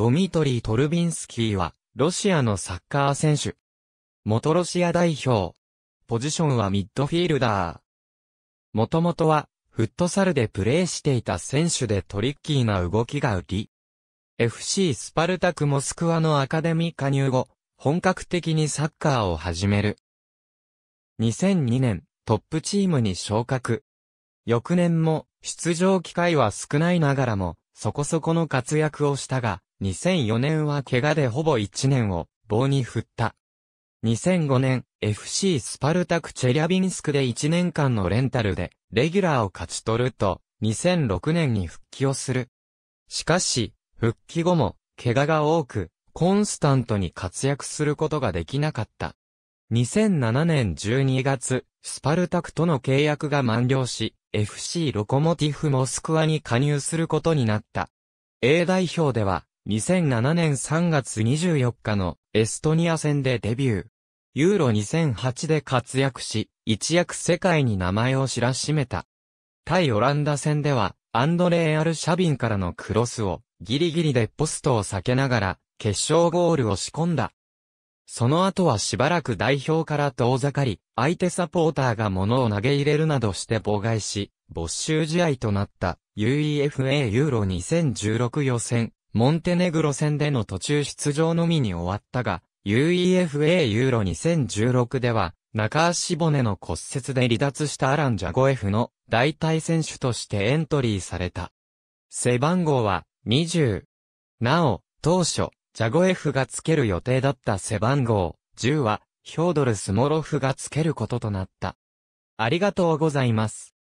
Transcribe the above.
ドミトリー・トルビンスキーは、ロシアのサッカー選手。元ロシア代表。ポジションはミッドフィールダー。もともとは、フットサルでプレーしていた選手でトリッキーな動きが売り。FC スパルタクモスクワのアカデミー加入後、本格的にサッカーを始める。2002年、トップチームに昇格。翌年も、出場機会は少ないながらも、そこそこの活躍をしたが、2004年は怪我でほぼ1年を棒に振った。2005年、FC スパルタクチェリャビンスクで1年間のレンタルで、レギュラーを勝ち取ると、2006年に復帰をする。しかし、復帰後も、怪我が多く、コンスタントに活躍することができなかった。2007年12月、スパルタクとの契約が満了し、FC ロコモティフモスクワに加入することになった。A 代表では、2007年3月24日のエストニア戦でデビュー。ユーロ2008で活躍し、一躍世界に名前を知らしめた。対オランダ戦では、アンドレー・アル・シャビンからのクロスを、ギリギリでポストを避けながら、決勝ゴールを仕込んだ。その後はしばらく代表から遠ざかり、相手サポーターが物を投げ入れるなどして妨害し、没収試合となった UEFA ユーロ2016予選モンテネグロ戦での途中出場のみに終わったが、UEFA ユーロ2016では、中足骨の骨折で離脱したアラン・ジャゴエフの代替選手としてエントリーされた。背番号は20。なお、当初、ジャゴエフがつける予定だった背番号10は、ヒョードル・スモロフがつけることとなった。ありがとうございます。